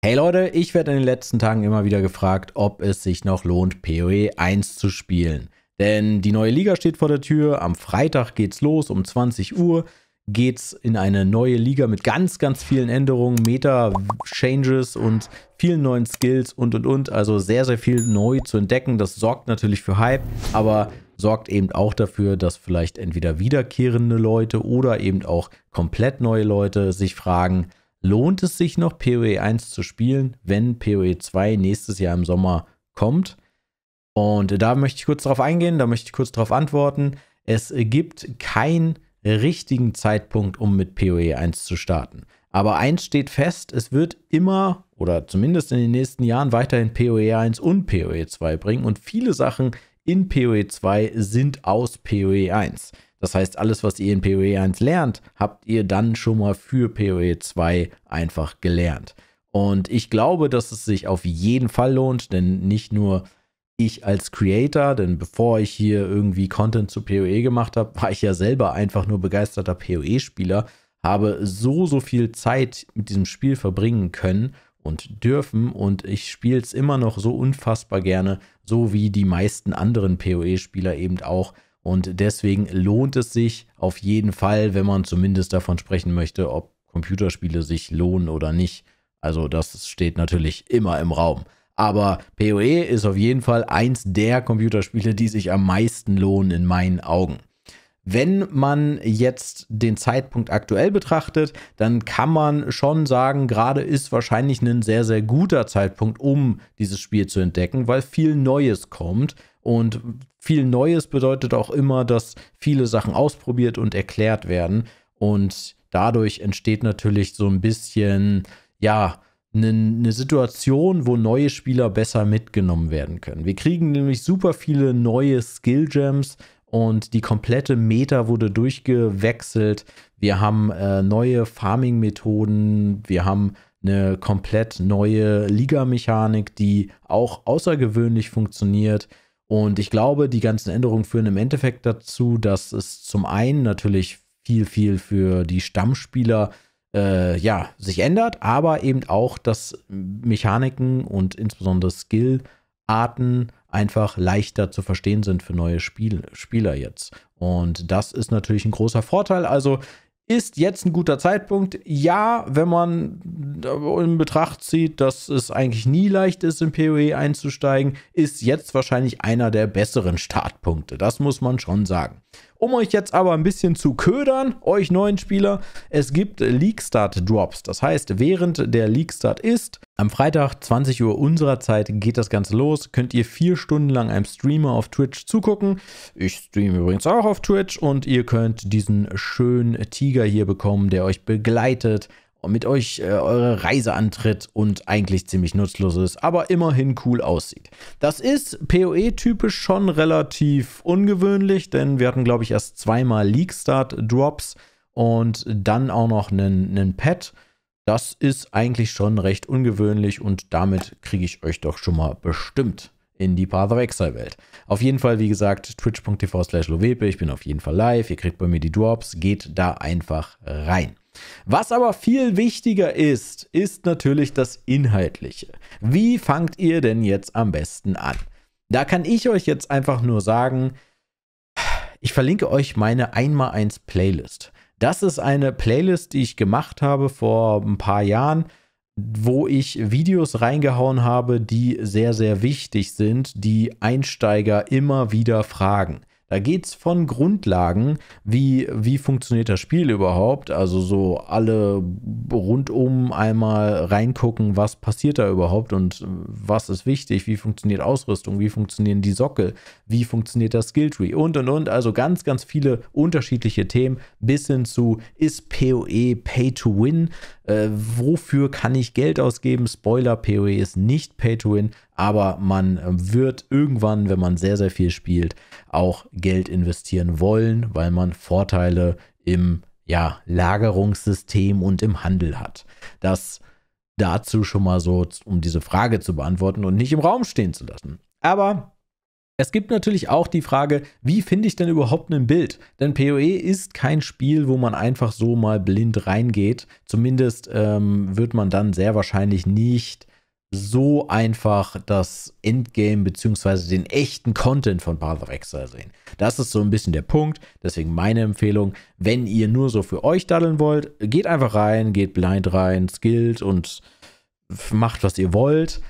Hey Leute, ich werde in den letzten Tagen immer wieder gefragt, ob es sich noch lohnt, PoE 1 zu spielen. Denn die neue Liga steht vor der Tür, am Freitag geht's los um 20 Uhr geht's in eine neue Liga mit ganz, ganz vielen Änderungen, Meta-Changes und vielen neuen Skills und und und. Also sehr, sehr viel neu zu entdecken. Das sorgt natürlich für Hype, aber sorgt eben auch dafür, dass vielleicht entweder wiederkehrende Leute oder eben auch komplett neue Leute sich fragen, lohnt es sich noch, PoE 1 zu spielen, wenn PoE 2 nächstes Jahr im Sommer kommt. Und da möchte ich kurz darauf eingehen, da möchte ich kurz darauf antworten. Es gibt keinen richtigen Zeitpunkt, um mit PoE 1 zu starten. Aber eins steht fest, es wird immer oder zumindest in den nächsten Jahren weiterhin PoE 1 und PoE 2 bringen und viele Sachen in PoE 2 sind aus PoE 1. Das heißt, alles, was ihr in PoE 1 lernt, habt ihr dann schon mal für PoE 2 einfach gelernt. Und ich glaube, dass es sich auf jeden Fall lohnt, denn nicht nur ich als Creator, denn bevor ich hier irgendwie Content zu PoE gemacht habe, war ich ja selber einfach nur begeisterter PoE-Spieler, habe so, so viel Zeit mit diesem Spiel verbringen können und dürfen und ich spiele es immer noch so unfassbar gerne, so wie die meisten anderen PoE-Spieler eben auch. Und deswegen lohnt es sich auf jeden Fall, wenn man zumindest davon sprechen möchte, ob Computerspiele sich lohnen oder nicht. Also das steht natürlich immer im Raum. Aber PoE ist auf jeden Fall eins der Computerspiele, die sich am meisten lohnen in meinen Augen. Wenn man jetzt den Zeitpunkt aktuell betrachtet, dann kann man schon sagen, gerade ist wahrscheinlich ein sehr, sehr guter Zeitpunkt, um dieses Spiel zu entdecken, weil viel Neues kommt und viel Neues bedeutet auch immer, dass viele Sachen ausprobiert und erklärt werden. Und dadurch entsteht natürlich so ein bisschen, ja, eine, eine Situation, wo neue Spieler besser mitgenommen werden können. Wir kriegen nämlich super viele neue Skill Gems und die komplette Meta wurde durchgewechselt. Wir haben äh, neue Farming-Methoden, wir haben eine komplett neue Liga-Mechanik, die auch außergewöhnlich funktioniert. Und ich glaube, die ganzen Änderungen führen im Endeffekt dazu, dass es zum einen natürlich viel, viel für die Stammspieler äh, ja, sich ändert, aber eben auch, dass Mechaniken und insbesondere Skillarten einfach leichter zu verstehen sind für neue Spiel Spieler jetzt. Und das ist natürlich ein großer Vorteil. Also ist jetzt ein guter Zeitpunkt. Ja, wenn man in Betracht zieht, dass es eigentlich nie leicht ist, in PoE einzusteigen, ist jetzt wahrscheinlich einer der besseren Startpunkte. Das muss man schon sagen. Um euch jetzt aber ein bisschen zu ködern, euch neuen Spieler, es gibt League Start Drops. Das heißt, während der League Start ist, am Freitag 20 Uhr unserer Zeit geht das Ganze los. Könnt ihr vier Stunden lang einem Streamer auf Twitch zugucken. Ich streame übrigens auch auf Twitch und ihr könnt diesen schönen Tiger hier bekommen, der euch begleitet mit euch äh, eure Reise antritt und eigentlich ziemlich nutzlos ist, aber immerhin cool aussieht. Das ist PoE-typisch schon relativ ungewöhnlich, denn wir hatten, glaube ich, erst zweimal Leak-Start-Drops und dann auch noch einen, einen Pad. Das ist eigentlich schon recht ungewöhnlich und damit kriege ich euch doch schon mal bestimmt in die Path of Exile Welt. Auf jeden Fall, wie gesagt, twitch.tv slash lovepe. Ich bin auf jeden Fall live. Ihr kriegt bei mir die Drops. Geht da einfach rein. Was aber viel wichtiger ist, ist natürlich das Inhaltliche. Wie fangt ihr denn jetzt am besten an? Da kann ich euch jetzt einfach nur sagen, ich verlinke euch meine 1x1 Playlist. Das ist eine Playlist, die ich gemacht habe vor ein paar Jahren, wo ich Videos reingehauen habe, die sehr, sehr wichtig sind, die Einsteiger immer wieder fragen. Da geht es von Grundlagen, wie, wie funktioniert das Spiel überhaupt, also so alle rundum einmal reingucken, was passiert da überhaupt und was ist wichtig, wie funktioniert Ausrüstung, wie funktionieren die Sockel, wie funktioniert das Skilltree und und und, also ganz, ganz viele unterschiedliche Themen bis hin zu ist PoE Pay to Win, äh, wofür kann ich Geld ausgeben? Spoiler, PoE ist nicht Pay-to-Win, aber man äh, wird irgendwann, wenn man sehr, sehr viel spielt, auch Geld investieren wollen, weil man Vorteile im ja, Lagerungssystem und im Handel hat. Das dazu schon mal so, um diese Frage zu beantworten und nicht im Raum stehen zu lassen. Aber es gibt natürlich auch die Frage, wie finde ich denn überhaupt ein Bild? Denn PoE ist kein Spiel, wo man einfach so mal blind reingeht. Zumindest ähm, wird man dann sehr wahrscheinlich nicht so einfach das Endgame bzw. den echten Content von Path of Exile sehen. Das ist so ein bisschen der Punkt. Deswegen meine Empfehlung, wenn ihr nur so für euch daddeln wollt, geht einfach rein, geht blind rein, skillt und macht, was ihr wollt.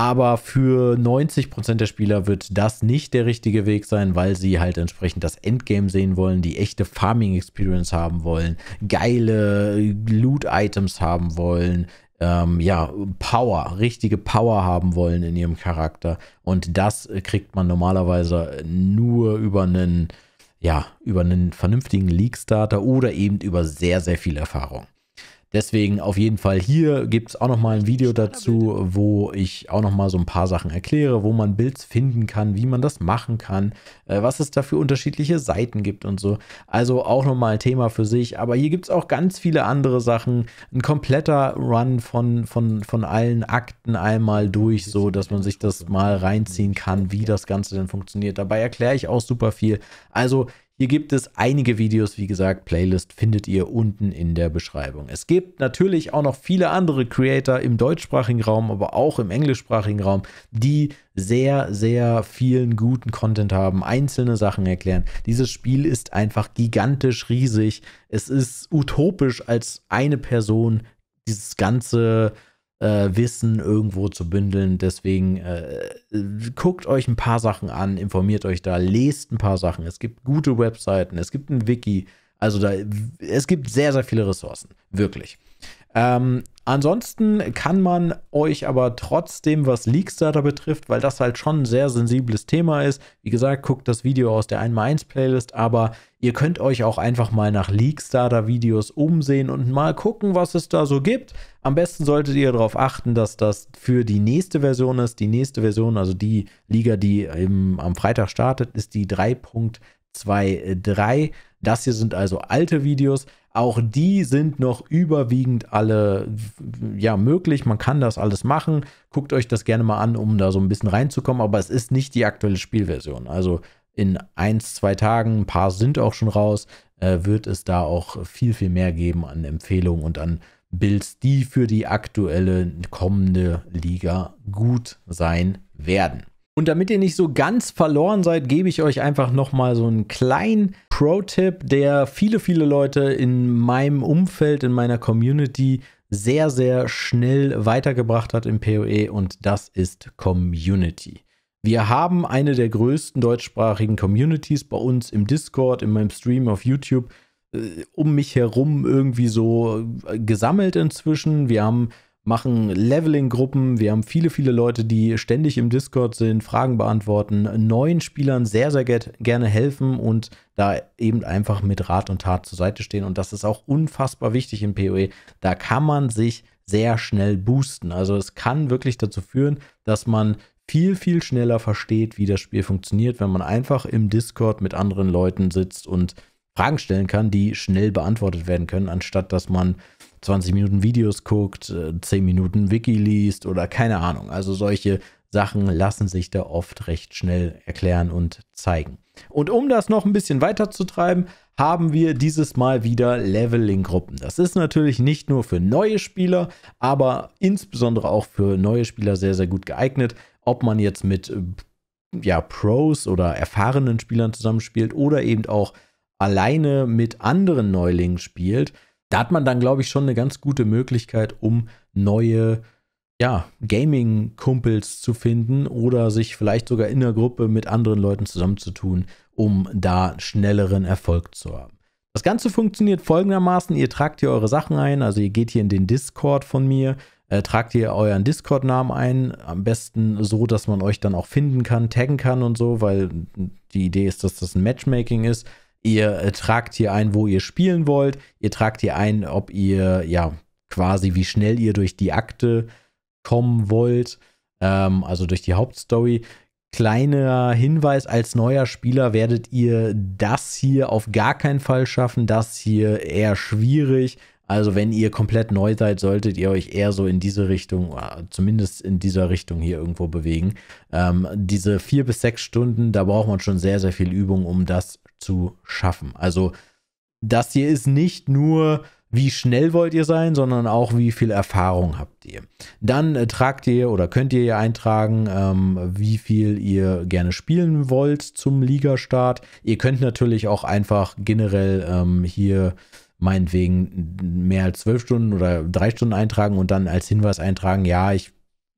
Aber für 90% der Spieler wird das nicht der richtige Weg sein, weil sie halt entsprechend das Endgame sehen wollen, die echte Farming-Experience haben wollen, geile Loot-Items haben wollen, ähm, ja, Power, richtige Power haben wollen in ihrem Charakter. Und das kriegt man normalerweise nur über einen, ja, über einen vernünftigen League-Starter oder eben über sehr, sehr viel Erfahrung. Deswegen auf jeden Fall hier gibt es auch nochmal ein Video dazu, wo ich auch nochmal so ein paar Sachen erkläre, wo man Builds finden kann, wie man das machen kann, äh, was es da für unterschiedliche Seiten gibt und so. Also auch nochmal ein Thema für sich. Aber hier gibt es auch ganz viele andere Sachen. Ein kompletter Run von, von, von allen Akten einmal durch, so dass man sich das mal reinziehen kann, wie das Ganze denn funktioniert. Dabei erkläre ich auch super viel. Also hier gibt es einige Videos, wie gesagt, Playlist findet ihr unten in der Beschreibung. Es gibt natürlich auch noch viele andere Creator im deutschsprachigen Raum, aber auch im englischsprachigen Raum, die sehr, sehr vielen guten Content haben, einzelne Sachen erklären. Dieses Spiel ist einfach gigantisch riesig. Es ist utopisch, als eine Person dieses ganze äh, Wissen irgendwo zu bündeln. Deswegen äh, guckt euch ein paar Sachen an, informiert euch da, lest ein paar Sachen. Es gibt gute Webseiten, es gibt ein Wiki. Also da, es gibt sehr, sehr viele Ressourcen. Wirklich. Ähm, ansonsten kann man euch aber trotzdem, was Leakstarter betrifft, weil das halt schon ein sehr sensibles Thema ist, wie gesagt, guckt das Video aus der 1x1-Playlist, aber ihr könnt euch auch einfach mal nach Leakstarter-Videos umsehen und mal gucken, was es da so gibt. Am besten solltet ihr darauf achten, dass das für die nächste Version ist. Die nächste Version, also die Liga, die im, am Freitag startet, ist die 3.23. Das hier sind also alte Videos. Auch die sind noch überwiegend alle ja möglich. Man kann das alles machen. Guckt euch das gerne mal an, um da so ein bisschen reinzukommen. Aber es ist nicht die aktuelle Spielversion. Also in ein, zwei Tagen, ein paar sind auch schon raus, äh, wird es da auch viel, viel mehr geben an Empfehlungen und an Builds, die für die aktuelle kommende Liga gut sein werden. Und damit ihr nicht so ganz verloren seid, gebe ich euch einfach nochmal so einen kleinen Pro-Tipp, der viele, viele Leute in meinem Umfeld, in meiner Community sehr, sehr schnell weitergebracht hat im PoE und das ist Community. Wir haben eine der größten deutschsprachigen Communities bei uns im Discord, in meinem Stream auf YouTube, äh, um mich herum irgendwie so äh, gesammelt inzwischen. Wir haben machen Leveling-Gruppen. Wir haben viele, viele Leute, die ständig im Discord sind, Fragen beantworten, neuen Spielern sehr, sehr gerne helfen und da eben einfach mit Rat und Tat zur Seite stehen. Und das ist auch unfassbar wichtig im PoE. Da kann man sich sehr schnell boosten. Also es kann wirklich dazu führen, dass man viel, viel schneller versteht, wie das Spiel funktioniert, wenn man einfach im Discord mit anderen Leuten sitzt und Fragen stellen kann, die schnell beantwortet werden können, anstatt dass man 20 Minuten Videos guckt, 10 äh, Minuten Wiki liest oder keine Ahnung. Also solche Sachen lassen sich da oft recht schnell erklären und zeigen. Und um das noch ein bisschen weiter zu treiben, haben wir dieses Mal wieder Leveling-Gruppen. Das ist natürlich nicht nur für neue Spieler, aber insbesondere auch für neue Spieler sehr, sehr gut geeignet. Ob man jetzt mit äh, ja, Pros oder erfahrenen Spielern zusammenspielt oder eben auch alleine mit anderen Neulingen spielt da hat man dann, glaube ich, schon eine ganz gute Möglichkeit, um neue ja, Gaming-Kumpels zu finden oder sich vielleicht sogar in der Gruppe mit anderen Leuten zusammenzutun, um da schnelleren Erfolg zu haben. Das Ganze funktioniert folgendermaßen: Ihr tragt hier eure Sachen ein, also ihr geht hier in den Discord von mir, äh, tragt hier euren Discord-Namen ein, am besten so, dass man euch dann auch finden kann, taggen kann und so, weil die Idee ist, dass das ein Matchmaking ist. Ihr äh, tragt hier ein, wo ihr spielen wollt. Ihr tragt hier ein, ob ihr, ja, quasi wie schnell ihr durch die Akte kommen wollt, ähm, also durch die Hauptstory. Kleiner Hinweis, als neuer Spieler werdet ihr das hier auf gar keinen Fall schaffen, das hier eher schwierig. Also wenn ihr komplett neu seid, solltet ihr euch eher so in diese Richtung, äh, zumindest in dieser Richtung hier irgendwo bewegen. Ähm, diese vier bis sechs Stunden, da braucht man schon sehr, sehr viel Übung, um das zu schaffen. Also das hier ist nicht nur, wie schnell wollt ihr sein, sondern auch, wie viel Erfahrung habt ihr. Dann äh, tragt ihr oder könnt ihr ja eintragen, ähm, wie viel ihr gerne spielen wollt zum Ligastart. Ihr könnt natürlich auch einfach generell ähm, hier meinetwegen mehr als zwölf Stunden oder drei Stunden eintragen und dann als Hinweis eintragen, ja, ich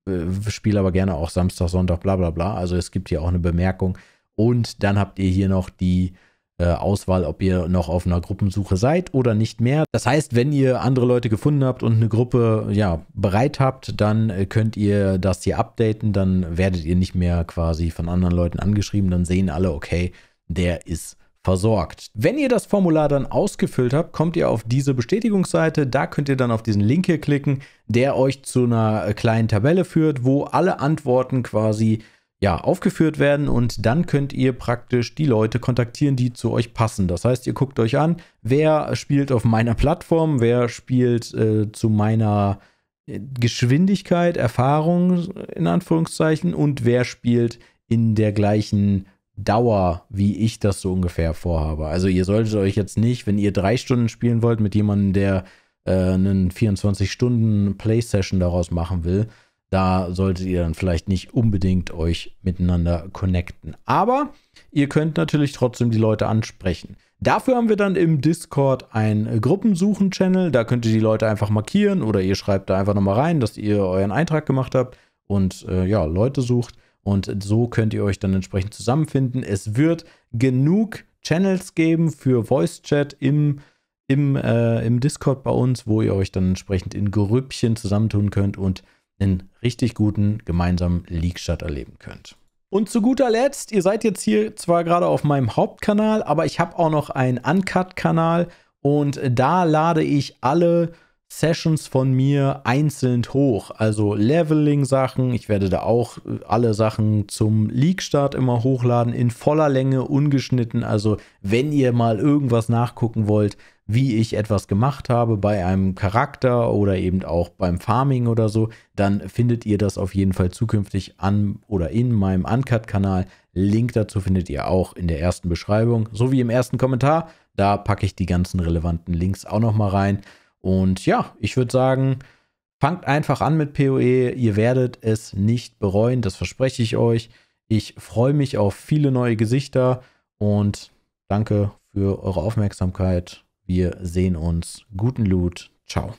äh, spiele aber gerne auch Samstag, Sonntag, bla bla bla. Also es gibt hier auch eine Bemerkung. Und dann habt ihr hier noch die äh, Auswahl, ob ihr noch auf einer Gruppensuche seid oder nicht mehr. Das heißt, wenn ihr andere Leute gefunden habt und eine Gruppe ja, bereit habt, dann äh, könnt ihr das hier updaten, dann werdet ihr nicht mehr quasi von anderen Leuten angeschrieben, dann sehen alle, okay, der ist versorgt. Wenn ihr das Formular dann ausgefüllt habt, kommt ihr auf diese Bestätigungsseite. Da könnt ihr dann auf diesen Link hier klicken, der euch zu einer äh, kleinen Tabelle führt, wo alle Antworten quasi ja, aufgeführt werden und dann könnt ihr praktisch die Leute kontaktieren, die zu euch passen. Das heißt, ihr guckt euch an, wer spielt auf meiner Plattform, wer spielt äh, zu meiner äh, Geschwindigkeit, Erfahrung in Anführungszeichen und wer spielt in der gleichen Dauer, wie ich das so ungefähr vorhabe. Also ihr solltet euch jetzt nicht, wenn ihr drei Stunden spielen wollt mit jemandem, der äh, einen 24-Stunden Play-Session daraus machen will, da solltet ihr dann vielleicht nicht unbedingt euch miteinander connecten. Aber ihr könnt natürlich trotzdem die Leute ansprechen. Dafür haben wir dann im Discord einen Gruppensuchen-Channel. Da könnt ihr die Leute einfach markieren oder ihr schreibt da einfach nochmal rein, dass ihr euren Eintrag gemacht habt und äh, ja, Leute sucht. Und so könnt ihr euch dann entsprechend zusammenfinden. Es wird genug Channels geben für Voice Chat im, im, äh, im Discord bei uns, wo ihr euch dann entsprechend in Grüppchen zusammentun könnt und einen richtig guten gemeinsamen League-Start erleben könnt. Und zu guter Letzt, ihr seid jetzt hier zwar gerade auf meinem Hauptkanal, aber ich habe auch noch einen Uncut-Kanal und da lade ich alle Sessions von mir einzeln hoch. Also Leveling-Sachen. Ich werde da auch äh, alle Sachen zum Leak-Start immer hochladen, in voller Länge, ungeschnitten. Also wenn ihr mal irgendwas nachgucken wollt, wie ich etwas gemacht habe bei einem Charakter oder eben auch beim Farming oder so, dann findet ihr das auf jeden Fall zukünftig an oder in meinem Uncut-Kanal. Link dazu findet ihr auch in der ersten Beschreibung sowie im ersten Kommentar. Da packe ich die ganzen relevanten Links auch nochmal rein. Und ja, ich würde sagen, fangt einfach an mit PoE. Ihr werdet es nicht bereuen, das verspreche ich euch. Ich freue mich auf viele neue Gesichter und danke für eure Aufmerksamkeit. Wir sehen uns. Guten Loot. Ciao.